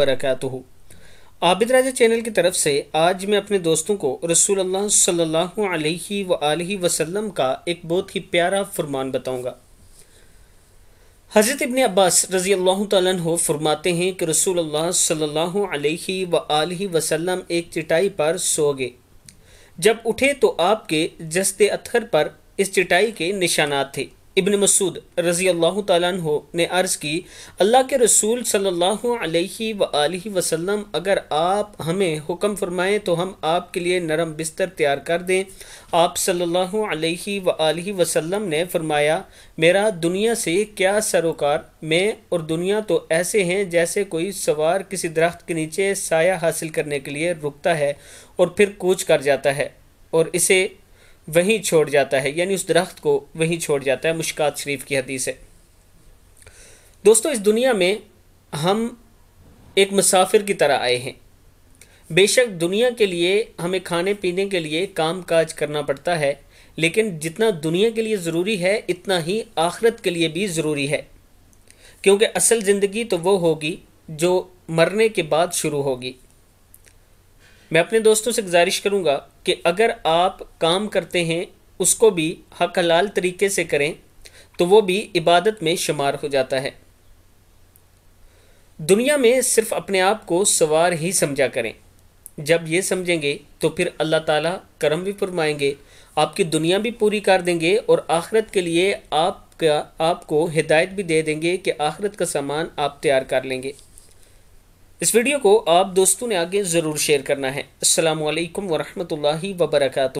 बरक़ात आबिद राजा channel की तरफ से आज मैं अपने दोस्तों को रसूल सल्लल्लाहु अलैहि व वसल्लम का एक बहुत ही प्यारा फरमान बताऊंगा हज़रत इबन अब्बास रज़ी अल्लाह तु फरमाते हैं कि रसूल सल्लल्लाहु अलैहि व वसल्लम एक चटाई पर सो गए जब उठे तो आपके जस्ते अथर पर इस चटाई के निशानात थे इबन मसूद रज़ी अल्लाह तु ने अर्ज़ की अल्लाह के रसूल सल्लल्लाहु अलैहि व वसल्लम अगर आप हमें हुक्म फरमाएं तो हम आपके लिए नरम बिस्तर तैयार कर दें आप सल्लल्लाहु अलैहि व वसल्लम ने फरमाया मेरा दुनिया से क्या सरोकार मैं और दुनिया तो ऐसे हैं जैसे कोई सवार किसी दरख्त के नीचे साया हासिल करने के लिए रुकता है और फिर कूच कर जाता है और इसे वहीं छोड़ जाता है यानी उस दरख्त को वहीं छोड़ जाता है मुश्कात शरीफ की हदीस है दोस्तों इस दुनिया में हम एक मुसाफिर की तरह आए हैं बेशक दुनिया के लिए हमें खाने पीने के लिए काम काज करना पड़ता है लेकिन जितना दुनिया के लिए ज़रूरी है इतना ही आखरत के लिए भी ज़रूरी है क्योंकि असल ज़िंदगी तो वो होगी जो मरने के बाद शुरू होगी मैं अपने दोस्तों से गुजारिश करूँगा कि अगर आप काम करते हैं उसको भी हक हलाल तरीके से करें तो वो भी इबादत में शुमार हो जाता है दुनिया में सिर्फ अपने आप को सवार ही समझा करें जब ये समझेंगे तो फिर अल्लाह ताला करम भी फरमाएंगे आपकी दुनिया भी पूरी कर देंगे और आखरत के लिए आपका आपको हिदायत भी दे देंगे कि आखरत का सामान आप तैयार कर लेंगे इस वीडियो को आप दोस्तों ने आगे ज़रूर शेयर करना है अल्लाम वरहमल वबरक